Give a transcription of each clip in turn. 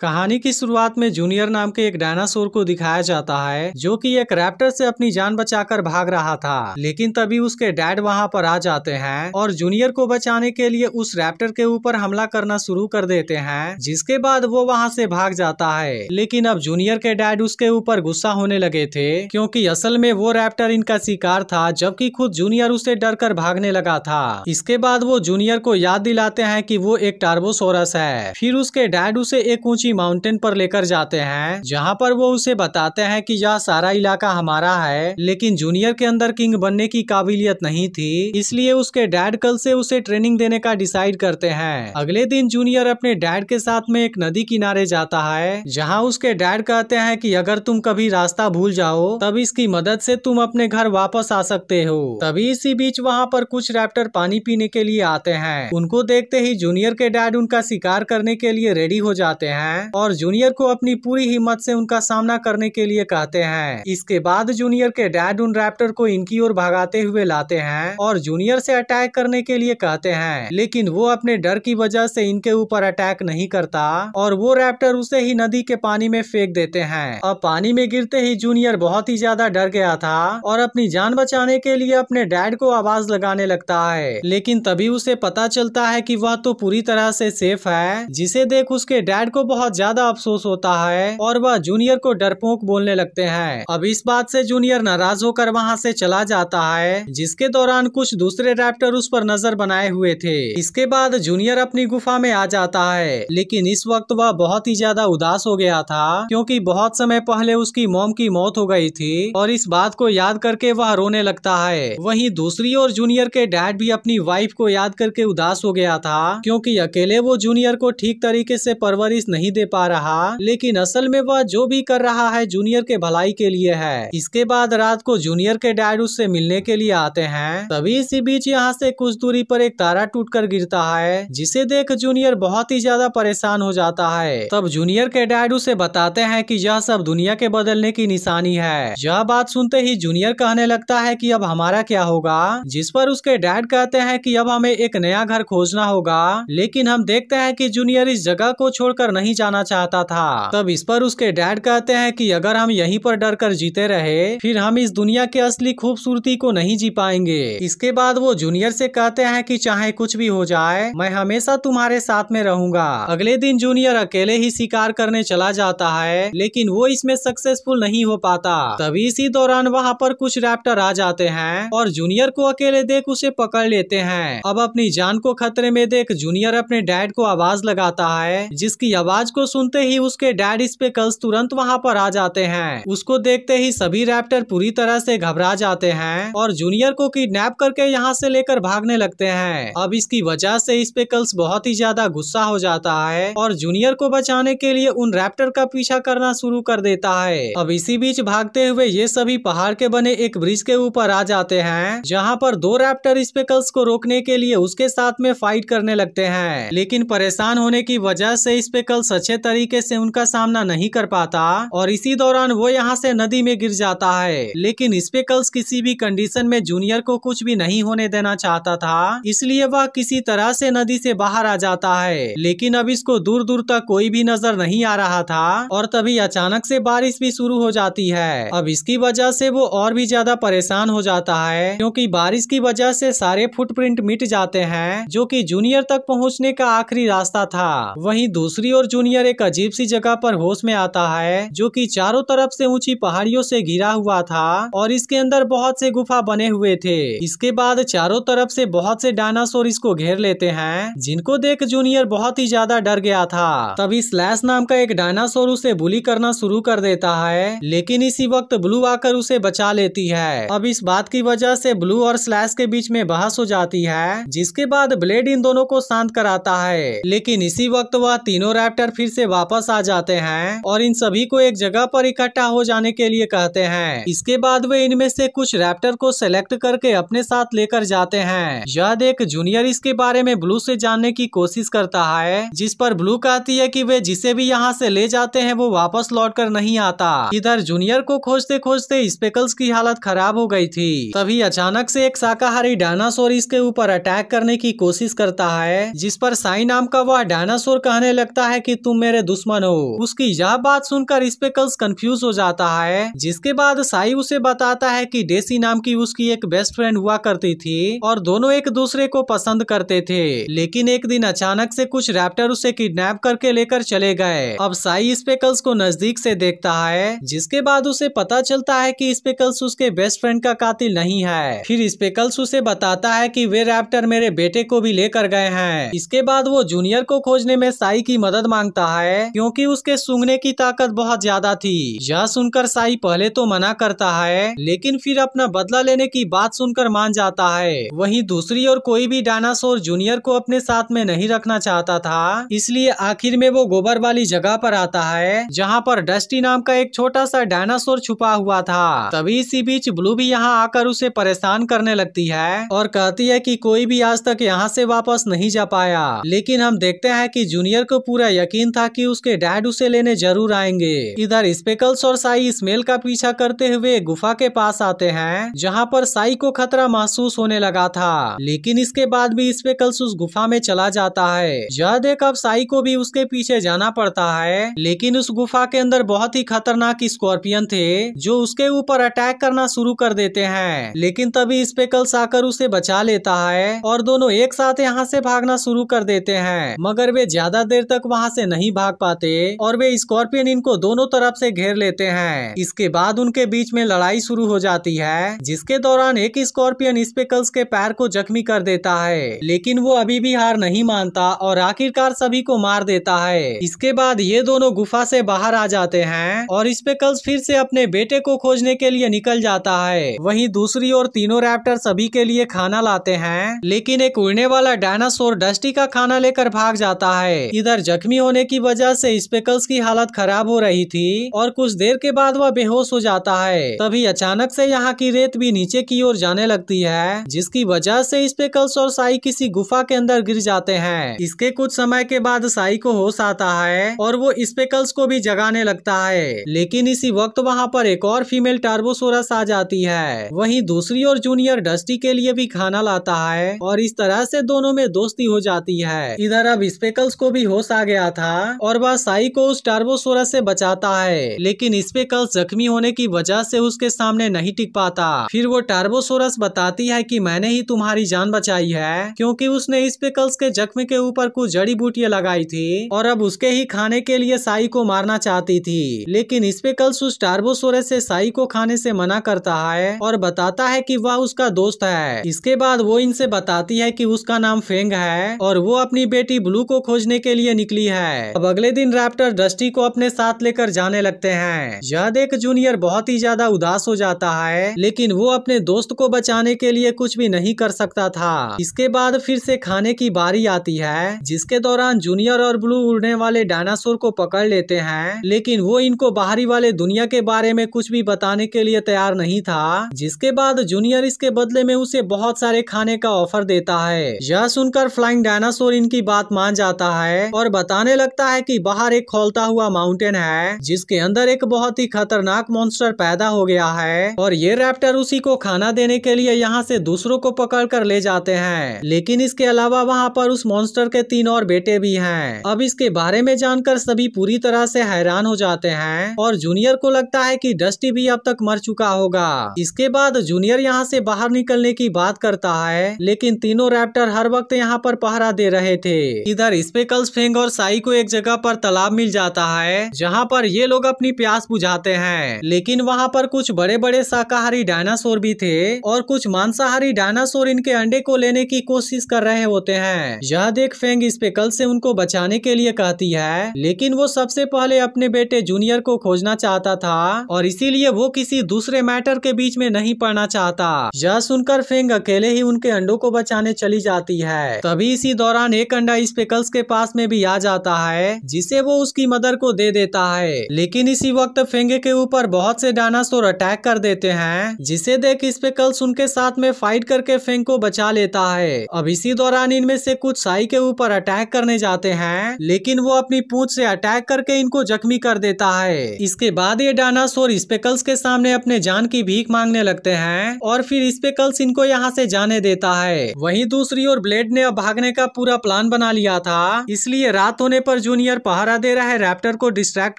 कहानी की शुरुआत में जूनियर नाम के एक डायनासोर को दिखाया जाता है जो कि एक रैप्टर से अपनी जान बचाकर भाग रहा था लेकिन तभी उसके डैड वहां पर आ जाते हैं और जूनियर को बचाने के लिए उस रैप्टर के ऊपर हमला करना शुरू कर देते हैं जिसके बाद वो वहां से भाग जाता है लेकिन अब जूनियर के डैड उसके ऊपर गुस्सा होने लगे थे क्यूँकी असल में वो रैप्टर इनका शिकार था जबकि खुद जूनियर उसे डर कर भागने लगा था इसके बाद वो जूनियर को याद दिलाते हैं की वो एक टार्बोसोरस है फिर उसके डैड उसे एक ऊंची ऊंची माउंटेन पर लेकर जाते हैं जहाँ पर वो उसे बताते हैं कि यह सारा इलाका हमारा है लेकिन जूनियर के अंदर किंग बनने की काबिलियत नहीं थी इसलिए उसके डैड कल से उसे ट्रेनिंग देने का डिसाइड करते हैं अगले दिन जूनियर अपने डैड के साथ में एक नदी किनारे जाता है जहाँ उसके डैड कहते हैं की अगर तुम कभी रास्ता भूल जाओ तब इसकी मदद ऐसी तुम अपने घर वापस आ सकते हो तभी इसी बीच वहाँ पर कुछ रैप्टर पानी पीने के लिए आते हैं उनको देखते ही जूनियर के डैड उनका शिकार करने के लिए रेडी हो जाते हैं हैं और जूनियर को अपनी पूरी हिम्मत से उनका सामना करने के लिए कहते हैं इसके बाद जूनियर के डैड उन रैप्टर को इनकी ओर भगाते हुए लाते हैं और जूनियर से अटैक करने के लिए कहते हैं लेकिन वो अपने डर की वजह से इनके ऊपर अटैक नहीं करता और वो रैप्टर उसे ही नदी के पानी में फेंक देते हैं अब पानी में गिरते ही जूनियर बहुत ही ज्यादा डर गया था और अपनी जान बचाने के लिए अपने डैड को आवाज लगाने लगता है लेकिन तभी उसे पता चलता है कि वह तो पूरी तरह से सेफ है जिसे देख उसके डैड को बहुत बहुत ज्यादा अफसोस होता है और वह जूनियर को डरपोक बोलने लगते हैं अब इस बात से जूनियर नाराज होकर वहाँ से चला जाता है जिसके दौरान कुछ दूसरे रैप्टर उस पर नजर बनाए हुए थे इसके बाद जूनियर अपनी गुफा में आ जाता है लेकिन इस वक्त वह बहुत ही ज्यादा उदास हो गया था क्योंकि बहुत समय पहले उसकी मोम की मौत हो गई थी और इस बात को याद करके वह रोने लगता है वहीं दूसरी ओर जूनियर के डैड भी अपनी वाइफ को याद करके उदास हो गया था क्योंकि अकेले वो जूनियर को ठीक तरीके से परवरिश नहीं दे पा रहा लेकिन असल में वह जो भी कर रहा है जूनियर के भलाई के लिए है इसके बाद रात को जूनियर के डैड उससे मिलने के लिए आते हैं तभी इसी बीच यहाँ से कुछ दूरी पर एक तारा टूटकर गिरता है जिसे देख जूनियर बहुत ही ज्यादा परेशान हो जाता है तब जूनियर के डैड उसे बताते हैं की यह सब दुनिया के बदलने की निशानी है यह बात सुनते ही जूनियर कहने लगता है की अब हमारा क्या होगा जिस पर उसके डैड कहते हैं कि अब हमें एक नया घर खोजना होगा लेकिन हम देखते हैं कि जूनियर इस जगह को छोड़कर नहीं जा जाना चाहता था तब इस पर उसके डैड कहते हैं कि अगर हम यहीं पर डर कर जीते रहे फिर हम इस दुनिया के असली खूबसूरती को नहीं जी पाएंगे इसके बाद वो जूनियर से कहते हैं कि चाहे कुछ भी हो जाए मैं हमेशा तुम्हारे साथ में रहूंगा अगले दिन जूनियर अकेले ही शिकार करने चला जाता है लेकिन वो इसमें सक्सेसफुल नहीं हो पाता तभी इसी दौरान वहाँ पर कुछ रैप्टर आ जाते हैं और जूनियर को अकेले देख उसे पकड़ लेते हैं अब अपनी जान को खतरे में देख जूनियर अपने डैड को आवाज लगाता है जिसकी आवाज आवाज को सुनते ही उसके डैड स्पेकल्स तुरंत वहाँ पर आ जाते हैं उसको देखते ही सभी रैप्टर पूरी तरह से घबरा जाते हैं और जूनियर को किडनैप करके यहाँ से लेकर भागने लगते हैं अब इसकी वजह से स्पेकल्स बहुत ही ज्यादा गुस्सा हो जाता है और जूनियर को बचाने के लिए उन रैप्टर का पीछा करना शुरू कर देता है अब इसी बीच भागते हुए ये सभी पहाड़ के बने एक ब्रिज के ऊपर आ जाते हैं जहाँ पर दो रैप्टर स्पेकल्स को रोकने के लिए उसके साथ में फाइट करने लगते हैं लेकिन परेशान होने की वजह से स्पेकल्स अच्छे तरीके से उनका सामना नहीं कर पाता और इसी दौरान वो यहाँ से नदी में गिर जाता है लेकिन स्पेकल्स किसी भी कंडीशन में जूनियर को कुछ भी नहीं होने देना चाहता था इसलिए वह किसी तरह से नदी से बाहर आ जाता है लेकिन अब इसको दूर दूर तक कोई भी नजर नहीं आ रहा था और तभी अचानक से बारिश भी शुरू हो जाती है अब इसकी वजह से वो और भी ज्यादा परेशान हो जाता है क्योंकि बारिश की वजह से सारे फुटप्रिंट मिट जाते हैं जो कि जूनियर तक पहुंचने का आखिरी रास्ता था वहीं दूसरी ओर जूनियर जूनियर एक अजीब सी जगह पर होश में आता है जो कि चारों तरफ से ऊंची पहाड़ियों से घिरा हुआ था और इसके अंदर बहुत से गुफा बने हुए थे इसके बाद चारों तरफ से बहुत से डायनासोर इसको घेर लेते हैं जिनको देख जूनियर बहुत ही ज्यादा डर गया था तभी स्लैश नाम का एक डायनासोर उसे बुली करना शुरू कर देता है लेकिन इसी वक्त ब्लू आकर उसे बचा लेती है अब इस बात की वजह से ब्लू और स्लैश के बीच में बहस हो जाती है जिसके बाद ब्लेड इन दोनों को शांत कराता है लेकिन इसी वक्त वह तीनों रैप्टर फिर से वापस आ जाते हैं और इन सभी को एक जगह पर इकट्ठा हो जाने के लिए कहते हैं इसके बाद वे इनमें से कुछ रैप्टर को सेलेक्ट करके अपने साथ लेकर जाते हैं यद एक जूनियर इसके बारे में ब्लू से जानने की कोशिश करता है जिस पर ब्लू कहती है की वे जिसे भी यहाँ से ले जाते हैं वो वापस लौट कर नहीं आता इधर जूनियर को खोजते खोजते स्पेकल्स की हालत खराब हो गई थी तभी अचानक से एक शाकाहारी डायनासोर इसके ऊपर अटैक करने की कोशिश करता है जिस पर साई नाम का वह डायनासोर कहने लगता है की तुम मेरे दुश्मन हो उसकी यह बात सुनकर स्पेकल्स कंफ्यूज हो जाता है जिसके बाद साई उसे बताता है कि डेसी नाम की उसकी एक बेस्ट फ्रेंड हुआ करती थी और दोनों एक दूसरे को पसंद करते थे लेकिन एक दिन अचानक से कुछ रैप्टर उसे किडनैप करके लेकर चले गए अब साई स्पेकल्स को नजदीक से देखता है जिसके बाद उसे पता चलता है की स्पेकल्स उसके बेस्ट फ्रेंड का कातिल नहीं है फिर स्पेकल्स उसे बताता है की वे रैप्टर मेरे बेटे को भी लेकर गए हैं इसके बाद वो जूनियर को खोजने में साई की मदद मांगता होता है क्योंकि उसके सूंघने की ताकत बहुत ज्यादा थी यह सुनकर साई पहले तो मना करता है लेकिन फिर अपना बदला लेने की बात सुनकर मान जाता है वहीं दूसरी ओर कोई भी डायनासोर जूनियर को अपने साथ में नहीं रखना चाहता था इसलिए आखिर में वो गोबर वाली जगह पर आता है जहाँ पर डस्टी नाम का एक छोटा सा डायनासोर छुपा हुआ था तभी इसी बीच ब्लू भी यहाँ आकर उसे परेशान करने लगती है और कहती है कि कोई भी आज तक यहाँ से वापस नहीं जा पाया लेकिन हम देखते हैं कि जूनियर को पूरा यकीन यकीन था कि उसके डैड उसे लेने जरूर आएंगे इधर स्पेकल्स और साई स्मेल का पीछा करते हुए गुफा के पास आते हैं जहाँ पर साई को खतरा महसूस होने लगा था लेकिन इसके बाद भी स्पेकल्स उस गुफा में चला जाता है यह देख अब साई को भी उसके पीछे जाना पड़ता है लेकिन उस गुफा के अंदर बहुत ही खतरनाक स्कॉर्पियन थे जो उसके ऊपर अटैक करना शुरू कर देते हैं लेकिन तभी स्पेकल्स आकर उसे बचा लेता है और दोनों एक साथ यहाँ से भागना शुरू कर देते हैं मगर वे ज्यादा देर तक वहाँ से नहीं नहीं भाग पाते और वे स्कॉर्पियन इनको दोनों तरफ से घेर लेते हैं इसके बाद उनके बीच में लड़ाई शुरू हो जाती है जिसके दौरान एक स्कॉर्पियन स्पेकल्स के पैर को जख्मी कर देता है लेकिन वो अभी भी हार नहीं मानता और आखिरकार सभी को मार देता है इसके बाद ये दोनों गुफा से बाहर आ जाते हैं और स्पेकल्स फिर से अपने बेटे को खोजने के लिए निकल जाता है वहीं दूसरी ओर तीनों रैप्टर सभी के लिए खाना लाते हैं लेकिन एक उड़ने वाला डायनासोर डस्टी का खाना लेकर भाग जाता है इधर जख्मी होने होने की वजह से स्पेकल्स की हालत खराब हो रही थी और कुछ देर के बाद वह बेहोश हो जाता है तभी अचानक से यहाँ की रेत भी नीचे की ओर जाने लगती है जिसकी वजह से स्पेकल्स और साई किसी गुफा के अंदर गिर जाते हैं इसके कुछ समय के बाद साई को होश आता है और वो स्पेकल्स को भी जगाने लगता है लेकिन इसी वक्त वहाँ पर एक और फीमेल टार्बोसोरस आ जाती है वही दूसरी और जूनियर डस्टी के लिए भी खाना लाता है और इस तरह से दोनों में दोस्ती हो जाती है इधर अब स्पेकल्स को भी होश आ गया था था और वह साई को उस टार्बोसोरा से बचाता है लेकिन इसपे कल जख्मी होने की वजह से उसके सामने नहीं टिक पाता फिर वो टार्बोसोरस बताती है कि मैंने ही तुम्हारी जान बचाई है क्योंकि उसने कल्स के जख्म के ऊपर कुछ जड़ी बूटियां लगाई थी और अब उसके ही खाने के लिए साई को मारना चाहती थी लेकिन कल्स उस टार्बोसोरे से साई को खाने से मना करता है और बताता है कि वह उसका दोस्त है इसके बाद वो इनसे बताती है कि उसका नाम फेंग है और वो अपनी बेटी ब्लू को खोजने के लिए निकली है है अब अगले दिन रैप्टर डस्टी को अपने साथ लेकर जाने लगते हैं यह देख जूनियर बहुत ही ज्यादा उदास हो जाता है लेकिन वो अपने दोस्त को बचाने के लिए कुछ भी नहीं कर सकता था इसके बाद फिर से खाने की बारी आती है जिसके दौरान जूनियर और ब्लू उड़ने वाले डायनासोर को पकड़ लेते हैं लेकिन वो इनको बाहरी वाले दुनिया के बारे में कुछ भी बताने के लिए तैयार नहीं था जिसके बाद जूनियर इसके बदले में उसे बहुत सारे खाने का ऑफर देता है यह सुनकर फ्लाइंग डायनासोर इनकी बात मान जाता है और बताने लगता लगता है कि बाहर एक खोलता हुआ माउंटेन है जिसके अंदर एक बहुत ही खतरनाक मॉन्स्टर पैदा हो गया है और ये रैप्टर उसी को खाना देने के लिए यहाँ से दूसरों को पकड़ कर ले जाते हैं लेकिन इसके अलावा वहाँ पर उस मॉन्स्टर के तीन और बेटे भी है अब इसके बारे में जानकर सभी पूरी तरह से हैरान हो जाते हैं और जूनियर को लगता है की डस्टी भी अब तक मर चुका होगा इसके बाद जूनियर यहाँ से बाहर निकलने की बात करता है लेकिन तीनों रैप्टर हर वक्त यहाँ पर पहरा दे रहे थे इधर स्पेकल्स फेंग और साई को एक जगह पर तालाब मिल जाता है जहाँ पर ये लोग अपनी प्यास बुझाते हैं लेकिन वहाँ पर कुछ बड़े बड़े शाकाहारी डायनासोर भी थे और कुछ मांसाहारी डायनासोर इनके अंडे को लेने की कोशिश कर रहे होते हैं यह देख फेंग इस पे कल से उनको बचाने के लिए कहती है लेकिन वो सबसे पहले अपने बेटे जूनियर को खोजना चाहता था और इसीलिए वो किसी दूसरे मैटर के बीच में नहीं पड़ना चाहता यह सुनकर फेंग अकेले ही उनके अंडों को बचाने चली जाती है तभी इसी दौरान एक अंडा इस पेकल्स के पास में भी आ जाता है है जिसे वो उसकी मदर को दे देता है लेकिन इसी वक्त फेंगे के ऊपर बहुत से डायनासोर अटैक कर देते हैं जिसे देख स्पेकल्स उनके साथ में फाइट करके फेंग को बचा लेता है अब इसी दौरान इनमें से कुछ साई के ऊपर अटैक करने जाते हैं लेकिन वो अपनी पूछ से अटैक करके इनको जख्मी कर देता है इसके बाद ये डायनासोर स्पेकल्स के सामने अपने जान की भीख मांगने लगते हैं और फिर स्पेकल्स इनको यहाँ से जाने देता है वहीं दूसरी ओर ब्लेड ने अब भागने का पूरा प्लान बना लिया था इसलिए रात होने पर पत्थर जूनियर पहरा दे रहे रैप्टर को डिस्ट्रैक्ट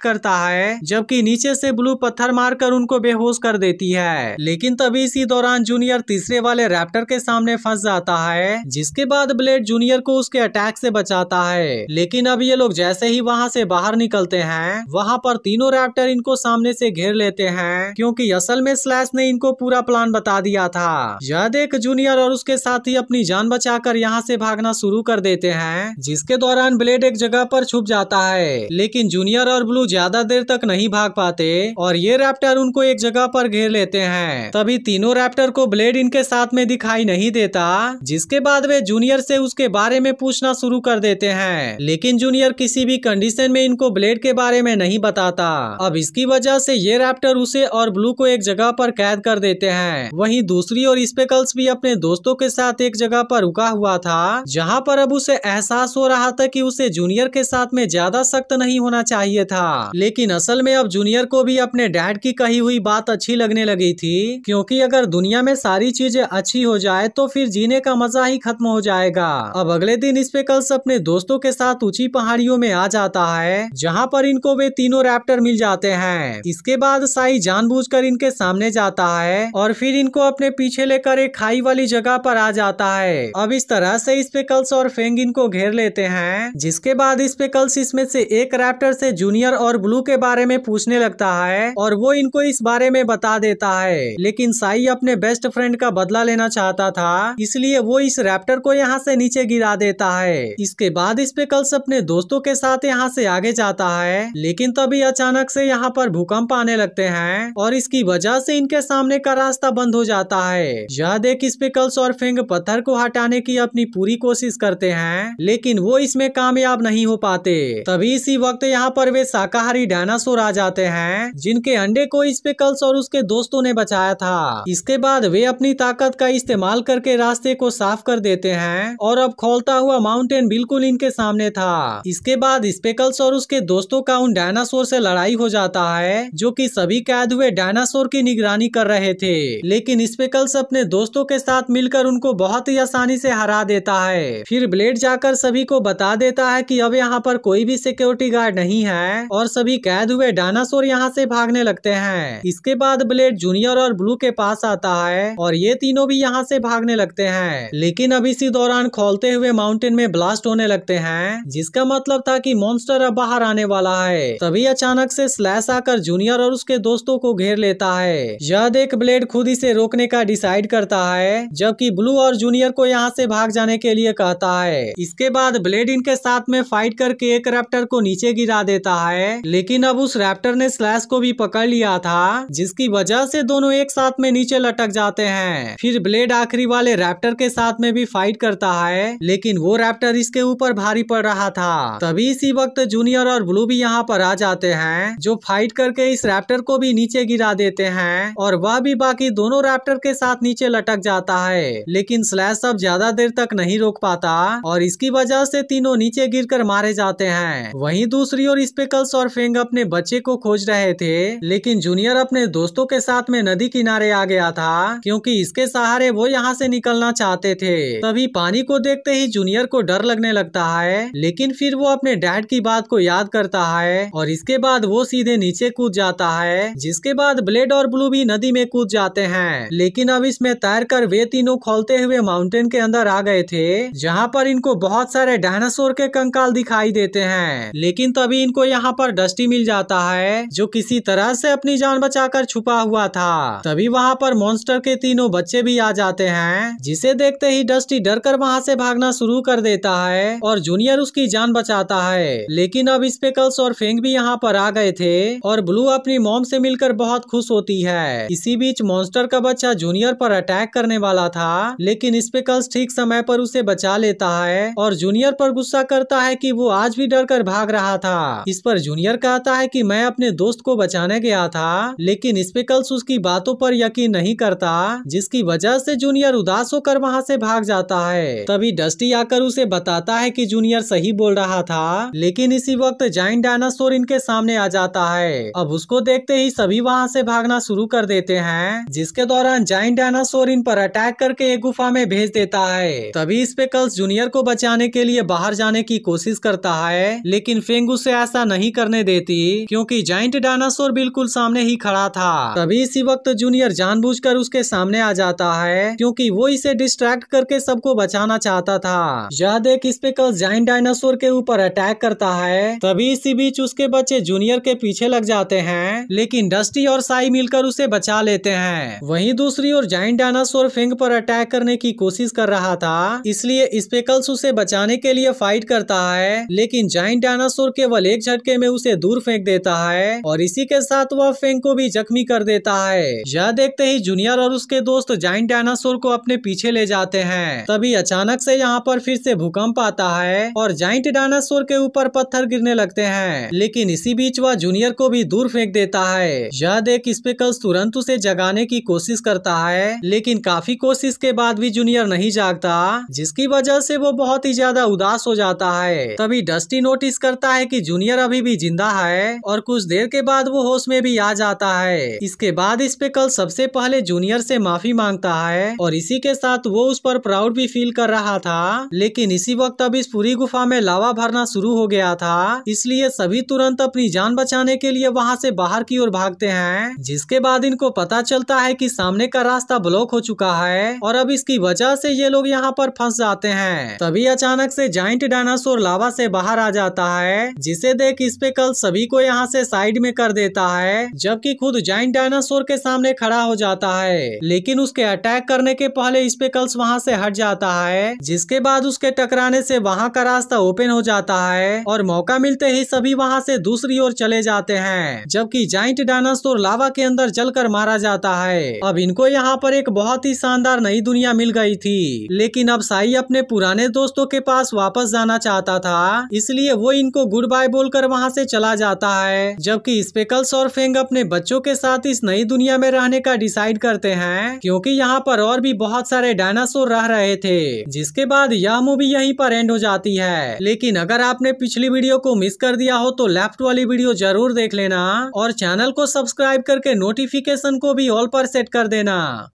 करता है जबकि नीचे से ब्लू पत्थर मारकर उनको बेहोश कर देती है लेकिन तभी इसी दौरान जूनियर तीसरे वाले रैप्टर के सामने फंस जाता है जिसके बाद ब्लेड जूनियर को उसके अटैक से बचाता है लेकिन अब ये लोग जैसे ही वहाँ से बाहर निकलते हैं वहाँ पर तीनों रैप्टर इनको सामने से घेर लेते हैं क्योंकि असल में स्लैश ने इनको पूरा प्लान बता दिया था यह देख जूनियर और उसके साथी अपनी जान बचाकर यहाँ से भागना शुरू कर देते हैं जिसके दौरान ब्लेड एक जगह पर छुप जाता है लेकिन जूनियर और ब्लू ज्यादा देर तक नहीं भाग पाते और ये रैप्टर उनको एक जगह पर घेर लेते हैं तभी तीनों रैप्टर को ब्लेड इनके साथ में दिखाई नहीं देता जिसके बाद वे जूनियर से उसके बारे में पूछना शुरू कर देते हैं लेकिन जूनियर किसी भी कंडीशन में इनको ब्लेड के बारे में नहीं बताता अब इसकी वजह से ये रैप्टर उसे और ब्लू को एक जगह पर कैद कर देते हैं वहीं दूसरी और स्पेकल्स भी अपने दोस्तों के साथ एक जगह पर रुका हुआ था जहाँ पर अब उसे एहसास हो रहा था कि उसे जूनियर के साथ में ज्यादा सख्त नहीं होना चाहिए था लेकिन असल में अब जूनियर को भी अपने डैड की कही हुई बात अच्छी लगने लगी थी क्योंकि अगर दुनिया में सारी चीजें अच्छी हो जाए तो फिर जीने का मजा ही खत्म हो जाएगा अब अगले दिन स्पेकल्स अपने दोस्तों के साथ ऊंची पहाड़ियों में आ जाता है जहाँ पर इनको वे तीनों रैप्टर मिल जाते हैं इसके बाद साई जान इनके सामने जाता है और फिर इनको अपने पीछे लेकर एक खाई वाली जगह पर आ जाता है अब इस तरह से स्पेकल्स और फेंग इनको घेर लेते हैं जिसके बाद इस स्पेकल्स इसमें से एक रैप्टर से जूनियर और ब्लू के बारे में पूछने लगता है और वो इनको इस बारे में बता देता है लेकिन साई अपने बेस्ट फ्रेंड का बदला लेना चाहता था इसलिए वो इस रैप्टर को यहाँ से नीचे गिरा देता है इसके बाद स्पेकल्स अपने दोस्तों के साथ यहाँ से आगे जाता है लेकिन तभी अचानक से यहाँ पर भूकंप आने लगते हैं और इसकी वजह से इनके सामने का रास्ता बंद हो जाता है यह देख स्पेकल्स और फेंग पत्थर को हटाने की अपनी पूरी कोशिश करते हैं लेकिन वो इसमें कामयाब नहीं हो पा पाते तभी इसी वक्त यहाँ पर वे शाकाहारी डायनासोर आ जाते हैं जिनके अंडे को स्पेकल्स और उसके दोस्तों ने बचाया था इसके बाद वे अपनी ताकत का इस्तेमाल करके रास्ते को साफ कर देते हैं और अब खोलता हुआ माउंटेन बिल्कुल इनके सामने था इसके बाद स्पेकल्स और उसके दोस्तों का उन डायनासोर से लड़ाई हो जाता है जो कि सभी कैद हुए डायनासोर की निगरानी कर रहे थे लेकिन स्पेकल्स अपने दोस्तों के साथ मिलकर उनको बहुत ही आसानी से हरा देता है फिर ब्लेड जाकर सभी को बता देता है कि अब यहाँ यहाँ पर कोई भी सिक्योरिटी गार्ड नहीं है और सभी कैद हुए डायनासोर यहाँ से भागने लगते हैं इसके बाद ब्लेड जूनियर और ब्लू के पास आता है और ये तीनों भी यहाँ से भागने लगते हैं लेकिन अब इसी दौरान खोलते हुए माउंटेन में ब्लास्ट होने लगते हैं जिसका मतलब था कि मॉन्स्टर अब बाहर आने वाला है तभी अचानक से स्लैश आकर जूनियर और उसके दोस्तों को घेर लेता है यह देख ब्लेड खुद इसे रोकने का डिसाइड करता है जबकि ब्लू और जूनियर को यहाँ से भाग जाने के लिए कहता है इसके बाद ब्लेड इनके साथ में फाइट कर करके एक रैप्टर को नीचे गिरा देता है लेकिन अब उस रैप्टर ने स्लैश को भी पकड़ लिया था जिसकी वजह से दोनों एक साथ में नीचे लटक जाते हैं फिर ब्लेड आखिरी वाले रैप्टर के साथ में भी फाइट करता है लेकिन वो रैप्टर इसके ऊपर भारी पड़ रहा था तभी इसी वक्त जूनियर और ब्लू भी यहाँ पर आ जाते हैं जो फाइट करके इस रैप्टर को भी नीचे गिरा देते हैं और वह भी बाकी दोनों रैप्टर के साथ नीचे लटक जाता है लेकिन स्लैश अब ज्यादा देर तक नहीं रोक पाता और इसकी वजह से तीनों नीचे गिर कर मारे जाते हैं वहीं दूसरी ओर स्पेकल्स और फेंग अपने बच्चे को खोज रहे थे लेकिन जूनियर अपने दोस्तों के साथ में नदी किनारे आ गया था क्योंकि इसके सहारे वो यहाँ से निकलना चाहते थे तभी पानी को देखते ही जूनियर को डर लगने लगता है लेकिन फिर वो अपने डैड की बात को याद करता है और इसके बाद वो सीधे नीचे कूद जाता है जिसके बाद ब्लेड और ब्लू भी नदी में कूद जाते हैं लेकिन अब इसमें तैर कर वे तीनों खोलते हुए माउंटेन के अंदर आ गए थे जहाँ पर इनको बहुत सारे डायनासोर के कंकाल दिखाई दिखाई देते हैं लेकिन तभी तो इनको यहाँ पर डस्टी मिल जाता है जो किसी तरह से अपनी जान बचाकर छुपा हुआ था तभी वहाँ पर मॉन्स्टर के तीनों बच्चे भी आ जाते हैं जिसे देखते ही डस्टी डर कर वहाँ से भागना शुरू कर देता है और जूनियर उसकी जान बचाता है लेकिन अब स्पेकल्स और फेंग भी यहाँ पर आ गए थे और ब्लू अपनी मोम से मिलकर बहुत खुश होती है इसी बीच मॉन्स्टर का बच्चा जूनियर पर अटैक करने वाला था लेकिन स्पेकल्स ठीक समय पर उसे बचा लेता है और जूनियर पर गुस्सा करता है कि वो आज भी डर कर भाग रहा था इस पर जूनियर कहता है कि मैं अपने दोस्त को बचाने गया था लेकिन स्पेकल्स उसकी बातों पर यकीन नहीं करता जिसकी वजह से जूनियर उदास होकर वहाँ से भाग जाता है तभी डस्टी आकर उसे बताता है कि जूनियर सही बोल रहा था लेकिन इसी वक्त जाइंट डायनासोर इनके सामने आ जाता है अब उसको देखते ही सभी वहाँ से भागना शुरू कर देते हैं जिसके दौरान जाइंट डायनासोर इन पर अटैक करके एक गुफा में भेज देता है तभी स्पेकल्स जूनियर को बचाने के लिए बाहर जाने की कोशिश करता कहा है लेकिन फेंग उसे ऐसा नहीं करने देती क्योंकि जाइंट डायनासोर बिल्कुल सामने ही खड़ा था तभी इसी वक्त जूनियर जानबूझकर उसके सामने आ जाता है क्योंकि वो इसे डिस्ट्रैक्ट करके सबको बचाना चाहता था यह देख स्पेकल जाइंट डायनासोर के ऊपर अटैक करता है तभी इसी बीच उसके बच्चे जूनियर के पीछे लग जाते हैं लेकिन डस्टी और साई मिलकर उसे बचा लेते हैं वही दूसरी ओर जाइंट डायनासोर फेंग पर अटैक करने की कोशिश कर रहा था इसलिए स्पेकल्स उसे बचाने के लिए फाइट करता है लेकिन जाइंट डायनासोर केवल एक झटके में उसे दूर फेंक देता है और इसी के साथ वह फेंग को भी जख्मी कर देता है यह देखते ही जूनियर और उसके दोस्त जाइंट डायनासोर को अपने पीछे ले जाते हैं तभी अचानक से यहाँ पर फिर से भूकंप आता है और जाइंट डायनासोर के ऊपर पत्थर गिरने लगते हैं लेकिन इसी बीच वह जूनियर को भी दूर फेंक देता है यह देख स्पेकल्स तुरंत उसे जगाने की कोशिश करता है लेकिन काफी कोशिश के बाद भी जूनियर नहीं जागता जिसकी वजह से वो बहुत ही ज्यादा उदास हो जाता है तभी तभी डस्टी नोटिस करता है कि जूनियर अभी भी जिंदा है और कुछ देर के बाद वो होश में भी आ जाता है इसके बाद इस कल सबसे पहले जूनियर से माफी मांगता है और इसी के साथ वो उस पर प्राउड भी फील कर रहा था लेकिन इसी वक्त अब इस पूरी गुफा में लावा भरना शुरू हो गया था इसलिए सभी तुरंत अपनी जान बचाने के लिए वहाँ से बाहर की ओर भागते हैं जिसके बाद इनको पता चलता है की सामने का रास्ता ब्लॉक हो चुका है और अब इसकी वजह से ये लोग यहाँ पर फंस जाते हैं तभी अचानक से जाइंट डायनासोर लावा से बाहर आ जाता है जिसे देख स्पेकल सभी को यहाँ से साइड में कर देता है जबकि खुद जाइंट डायनासोर के सामने खड़ा हो जाता है लेकिन उसके अटैक करने के पहले स्पेकल्स वहाँ से हट जाता है जिसके बाद उसके टकराने से वहाँ का रास्ता ओपन हो जाता है और मौका मिलते ही सभी वहाँ से दूसरी ओर चले जाते हैं जबकि जाइंट डायनासोर लावा के अंदर जल मारा जाता है अब इनको यहाँ पर एक बहुत ही शानदार नई दुनिया मिल गई थी लेकिन अब साई अपने पुराने दोस्तों के पास वापस जाना चाहता था इसलिए वो इनको गुड बाय बोलकर वहाँ से चला जाता है जबकि स्पेकल्स और फेंग अपने बच्चों के साथ इस नई दुनिया में रहने का डिसाइड करते हैं क्योंकि यहाँ पर और भी बहुत सारे डायनासोर रह रहे थे जिसके बाद यह मूवी यहीं पर एंड हो जाती है लेकिन अगर आपने पिछली वीडियो को मिस कर दिया हो तो लेफ्ट वाली वीडियो जरूर देख लेना और चैनल को सब्सक्राइब करके नोटिफिकेशन को भी ऑल पर सेट कर देना